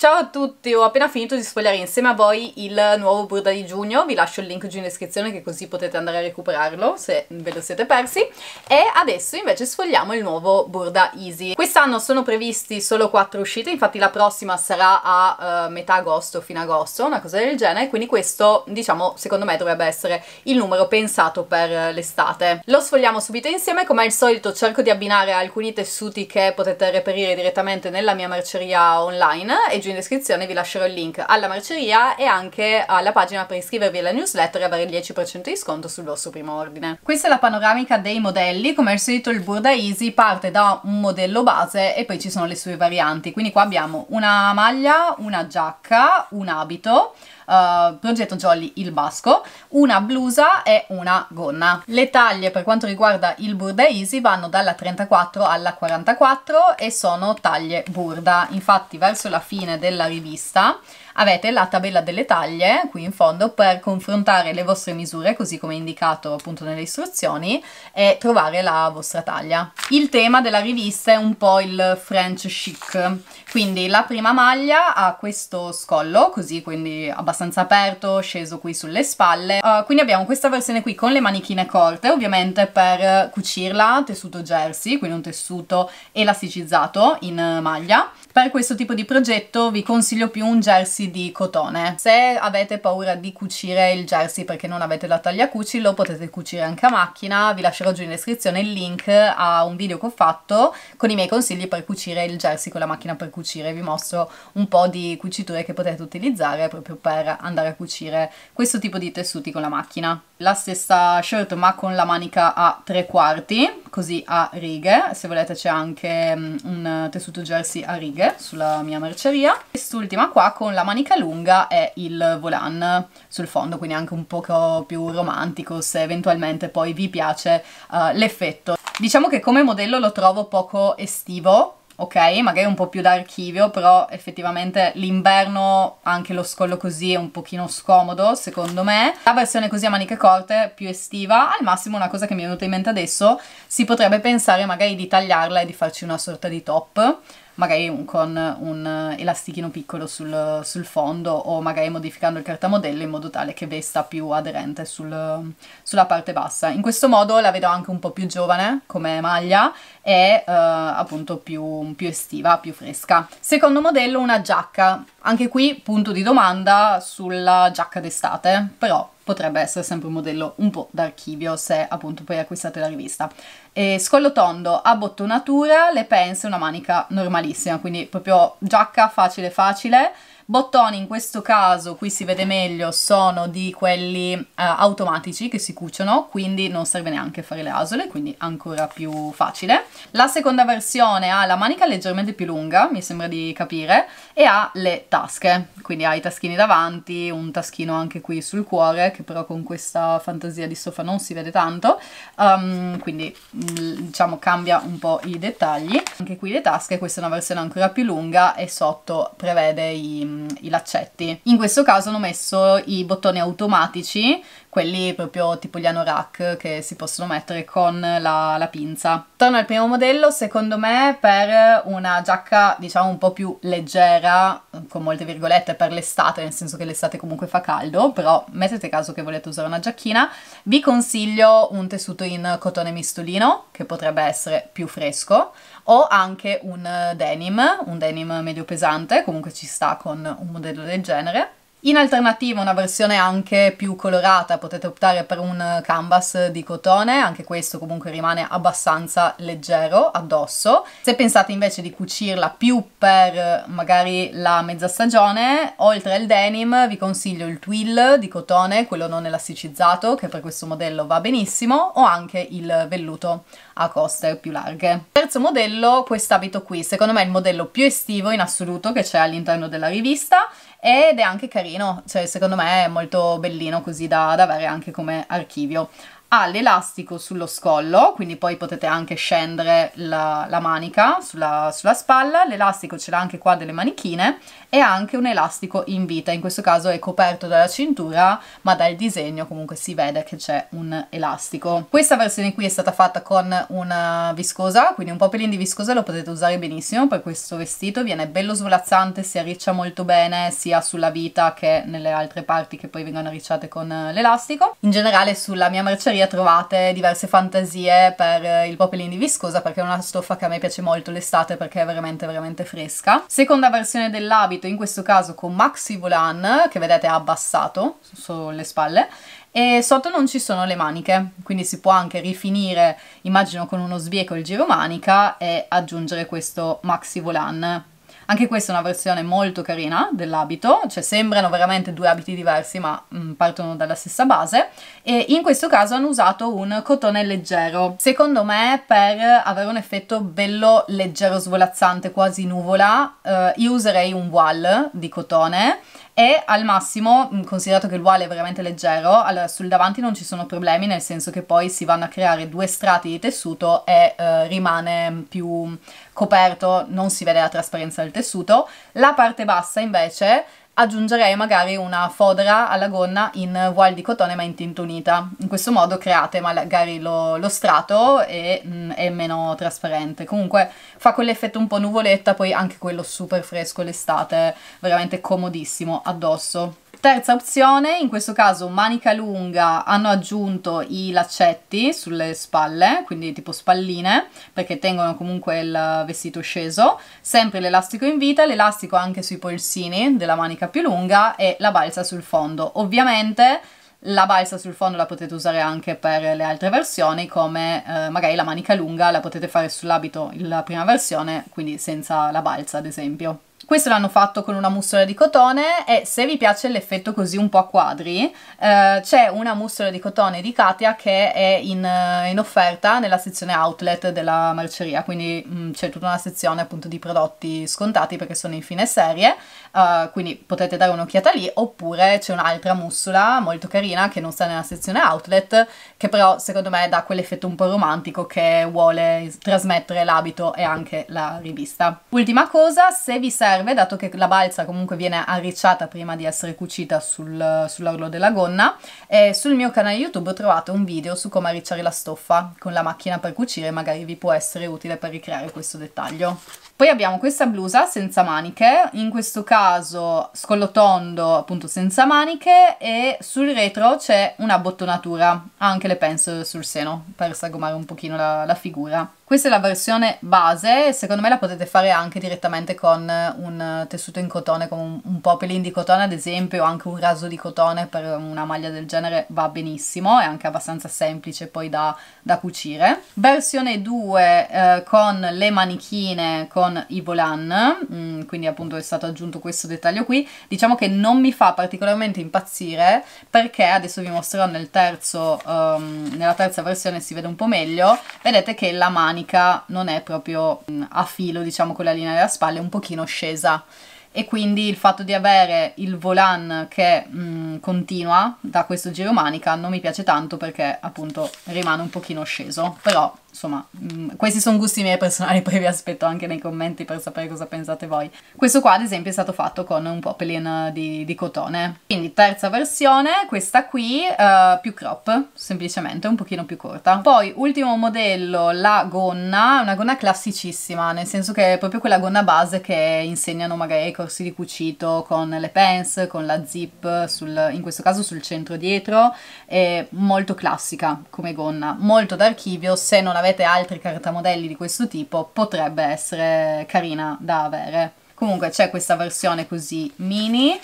Ciao a tutti, ho appena finito di spoilerare insieme a voi il nuovo Burda di Giugno, vi lascio il link giù in descrizione che così potete andare a recuperarlo se ve lo siete persi e adesso invece sfogliamo il nuovo Burda Easy. Quest'anno sono previsti solo 4 uscite, infatti la prossima sarà a uh, metà agosto, fine agosto, una cosa del genere, quindi questo diciamo secondo me dovrebbe essere il numero pensato per l'estate. Lo sfogliamo subito insieme, come al solito cerco di abbinare alcuni tessuti che potete reperire direttamente nella mia merceria online e giù in descrizione vi lascerò il link alla merceria e anche alla pagina per iscrivervi alla newsletter e avere il 10% di sconto sul vostro primo ordine. Questa è la panoramica dei modelli, come al solito il Burda Easy parte da un modello base e poi ci sono le sue varianti, quindi qua abbiamo una maglia, una giacca, un abito, uh, Progetto Jolly cioè il basco, una blusa e una gonna. Le taglie per quanto riguarda il Burda Easy vanno dalla 34 alla 44 e sono taglie Burda. Infatti verso la fine della rivista avete la tabella delle taglie qui in fondo per confrontare le vostre misure così come indicato appunto nelle istruzioni e trovare la vostra taglia. Il tema della rivista è un po' il French chic, quindi la prima maglia ha questo scollo così quindi abbastanza aperto, sceso qui sulle spalle, uh, quindi abbiamo questa versione qui con le manichine corte ovviamente per cucirla tessuto jersey, quindi un tessuto elasticizzato in maglia. Per questo tipo di progetto vi consiglio più un jersey di cotone. Se avete paura di cucire il jersey perché non avete la taglia cuci, lo potete cucire anche a macchina. Vi lascerò giù in descrizione il link a un video che ho fatto con i miei consigli per cucire il jersey con la macchina per cucire. Vi mostro un po' di cuciture che potete utilizzare proprio per andare a cucire questo tipo di tessuti con la macchina la stessa shirt ma con la manica a tre quarti, così a righe, se volete c'è anche mm, un tessuto jersey a righe sulla mia merceria. Quest'ultima qua con la manica lunga è il volant sul fondo, quindi anche un po' più romantico se eventualmente poi vi piace uh, l'effetto. Diciamo che come modello lo trovo poco estivo, ok? Magari un po' più d'archivio, però effettivamente l'inverno anche lo scollo così è un pochino scomodo, secondo me. La versione così a maniche corte, più estiva, al massimo una cosa che mi è venuta in mente adesso, si potrebbe pensare magari di tagliarla e di farci una sorta di top magari un, con un elastichino piccolo sul, sul, fondo o magari modificando il cartamodello in modo tale che vesta più aderente sul, sulla parte bassa. In questo modo la vedo anche un po' più giovane come maglia e eh, appunto più, più estiva, più fresca. Secondo modello una giacca anche qui punto di domanda sulla giacca d'estate, però potrebbe essere sempre un modello un po' d'archivio se appunto poi acquistate la rivista. E scollo tondo a bottonatura, le pence, una manica normalissima, quindi proprio giacca facile facile, bottoni in questo caso qui si vede meglio sono di quelli eh, automatici che si cuciono quindi non serve neanche fare le asole quindi ancora più facile la seconda versione ha la manica leggermente più lunga mi sembra di capire e ha le tasche quindi ha i taschini davanti un taschino anche qui sul cuore che però con questa fantasia di sofà non si vede tanto um, quindi mm, diciamo cambia un po' i dettagli anche qui le tasche questa è una versione ancora più lunga e sotto prevede i Ehm, i laccetti. In questo caso hanno messo i bottoni automatici quelli proprio tipo gli anorak che si possono mettere con la, la pinza. Torno al primo modello, secondo me per una giacca diciamo un po' più leggera, con molte virgolette, per l'estate, nel senso che l'estate comunque fa caldo, però mettete caso che volete usare una giacchina, vi consiglio un tessuto in cotone mistolino, che potrebbe essere più fresco, o anche un denim, un denim medio pesante, comunque ci sta con un modello del genere. In alternativa una versione anche più colorata, potete optare per un canvas di cotone, anche questo comunque rimane abbastanza leggero addosso. Se pensate invece di cucirla più per magari la mezza stagione, oltre al denim vi consiglio il twill di cotone, quello non elasticizzato, che per questo modello va benissimo, o anche il velluto a coste più larghe. Terzo modello, quest'abito qui, secondo me è il modello più estivo in assoluto che c'è all'interno della rivista, ed è anche carino, cioè secondo me è molto bellino così da, da avere anche come archivio ha l'elastico sullo scollo, quindi poi potete anche scendere la, la manica sulla, sulla spalla, l'elastico ce l'ha anche qua delle manichine e anche un elastico in vita, in questo caso è coperto dalla cintura ma dal disegno comunque si vede che c'è un elastico. Questa versione qui è stata fatta con una viscosa, quindi un popelin di viscosa lo potete usare benissimo per questo vestito, viene bello svolazzante, si arriccia molto bene sia sulla vita che nelle altre parti che poi vengono arricciate con eh, l'elastico. In generale sulla mia merceria trovate diverse fantasie per eh, il popelin di viscosa perché è una stoffa che a me piace molto l'estate perché è veramente veramente fresca. Seconda versione dell'abito abito in questo caso con maxi volan che vedete abbassato sulle spalle e sotto non ci sono le maniche quindi si può anche rifinire immagino con uno sbieco il giro manica e aggiungere questo maxi volan anche questa è una versione molto carina dell'abito, cioè sembrano veramente due abiti diversi ma mh, mm, partono dalla stessa base e in questo caso hanno usato un cotone leggero, secondo me per avere un effetto bello leggero svolazzante, quasi nuvola, eh, io userei un wall di cotone e al massimo, considerato che il l'uale è veramente leggero, allora sul davanti non ci sono problemi nel senso che poi si vanno a creare due strati di tessuto e eh, rimane più coperto, non si vede la trasparenza del tessuto. La parte bassa invece aggiungerei magari una fodera alla gonna in voile di cotone ma in tinta unita. In questo modo create magari lo, lo strato e mh, mm, è meno trasparente. Comunque fa quell'effetto un po' nuvoletta, poi anche quello super fresco l'estate, veramente comodissimo addosso. Terza opzione, in questo caso manica lunga, hanno aggiunto i laccetti sulle spalle, quindi tipo spalline, perché tengono comunque il vestito sceso, sempre l'elastico in vita, l'elastico anche sui polsini della manica più lunga e la balsa sul fondo. Ovviamente la balsa sul fondo la potete usare anche per le altre versioni, come eh, magari la manica lunga la potete fare sull'abito la prima versione, quindi senza la balsa ad esempio. Questo l'hanno fatto con una mussola di cotone e se vi piace l'effetto così un po' a quadri, eh, c'è una mussola di cotone di Katia che è in, eh, in offerta nella sezione outlet della merceria, quindi mm, c'è tutta una sezione appunto di prodotti scontati perché sono in fine serie, eh, quindi potete dare un'occhiata lì, oppure c'è un'altra mussola molto carina che non sta nella sezione outlet, che però secondo me dà quell'effetto un po' romantico che vuole trasmettere l'abito e anche la rivista. Ultima cosa, se vi serve serve, dato che la balsa comunque viene arricciata prima di essere cucita sul, sull'orlo della gonna, E sul mio canale YouTube trovate un video su come arricciare la stoffa con la macchina per cucire, magari vi può essere utile per ricreare questo dettaglio. Poi abbiamo questa blusa senza maniche, in questo caso scollo tondo appunto senza maniche e sul retro c'è una bottonatura, ha anche le pence sul seno per sagomare un pochino la, la figura. Questa è la versione base, secondo me la potete fare anche direttamente con eh, un eh, tessuto in cotone, con un, un po' di cotone ad esempio, o anche un raso di cotone per una maglia del genere va benissimo, è anche abbastanza semplice poi da, da cucire. Versione 2 eh, con le manichine con i volan, mm, quindi appunto è stato aggiunto questo dettaglio qui, diciamo che non mi fa particolarmente impazzire perché adesso vi mostrerò nel terzo, um, nella terza versione si vede un po' meglio, vedete che la manica manica non è proprio mm, a filo diciamo con la linea della spalla è un pochino scesa e quindi il fatto di avere il volan che mh, mm, continua da questo giro manica non mi piace tanto perché appunto rimane un pochino sceso però insomma, mh, mm, questi sono gusti miei personali, poi vi aspetto anche nei commenti per sapere cosa pensate voi. Questo qua ad esempio è stato fatto con un popelin di, di cotone. Quindi terza versione, questa qui, uh, più crop, semplicemente, un pochino più corta. Poi ultimo modello, la gonna, una gonna classicissima, nel senso che è proprio quella gonna base che insegnano magari ai corsi di cucito con le pants, con la zip, sul, in questo caso sul centro dietro, è molto classica come gonna, molto d'archivio, se non avete avete altri cartamodelli di questo tipo potrebbe essere carina da avere. Comunque c'è questa versione così mini,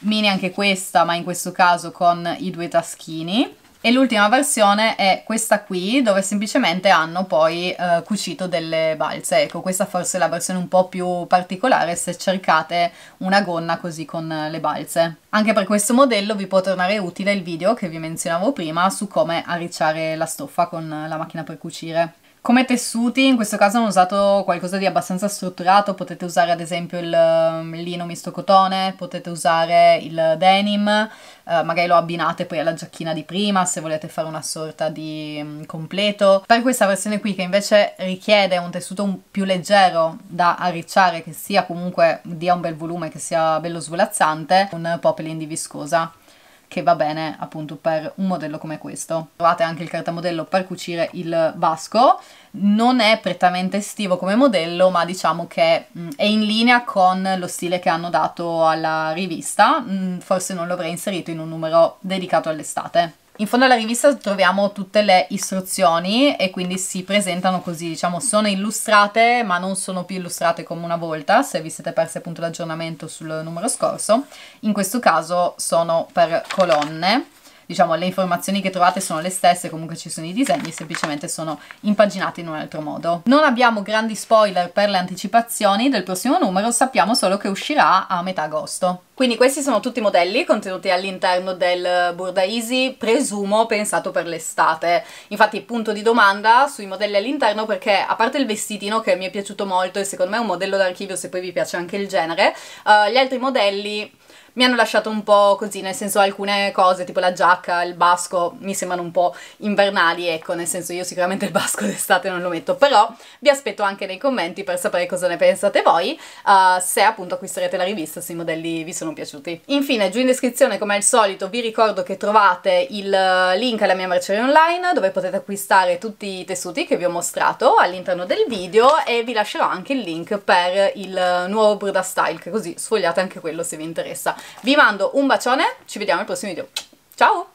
mini anche questa ma in questo caso con i due taschini e l'ultima versione è questa qui dove semplicemente hanno poi eh, cucito delle balze ecco questa forse è la versione un po' più particolare se cercate una gonna così con eh, le balze anche per questo modello vi può tornare utile il video che vi menzionavo prima su come arricciare la stoffa con eh, la macchina per cucire come tessuti, in questo caso hanno usato qualcosa di abbastanza strutturato, potete usare ad esempio mm, il lino misto cotone, potete usare il denim, eh, magari lo abbinate poi alla giacchina di prima se volete fare una sorta di mm, completo. Per questa versione qui che invece richiede un tessuto un più leggero da arricciare, che sia comunque dia un bel volume, che sia bello svolazzante, un poplin di viscosa che va bene appunto per un modello come questo. Trovate anche il cartamodello per cucire il vasco, non è prettamente estivo come modello ma diciamo che mm, è in linea con lo stile che hanno dato alla rivista, mm, forse non l'avrei inserito in un numero dedicato all'estate. In fondo alla rivista troviamo tutte le istruzioni e quindi si presentano così, diciamo, sono illustrate ma non sono più illustrate come una volta, se vi siete persi appunto l'aggiornamento sul numero scorso. In questo caso sono per colonne, diciamo le informazioni che trovate sono le stesse, comunque ci sono i disegni, semplicemente sono impaginati in un altro modo. Non abbiamo grandi spoiler per le anticipazioni del prossimo numero, sappiamo solo che uscirà a metà agosto. Quindi questi sono tutti i modelli contenuti all'interno del Burda Easy, presumo pensato per l'estate. Infatti punto di domanda sui modelli all'interno perché a parte il vestitino che mi è piaciuto molto e secondo me è un modello d'archivio se poi vi piace anche il genere, uh, gli altri modelli mi hanno lasciato un po' così, nel senso alcune cose tipo la giacca, il basco mi sembrano un po' invernali, ecco, nel senso io sicuramente il basco d'estate non lo metto, però vi aspetto anche nei commenti per sapere cosa ne pensate voi, uh, se appunto acquisterete la rivista se i modelli vi sono sono piaciuti. Infine giù in descrizione come al solito vi ricordo che trovate il eh, link alla mia merceria online dove potete acquistare tutti i tessuti che vi ho mostrato all'interno del video e vi lascerò anche il link per il eh, nuovo Bruda Style che così sfogliate anche quello se vi interessa. Vi mando un bacione, ci vediamo al prossimo video. Ciao!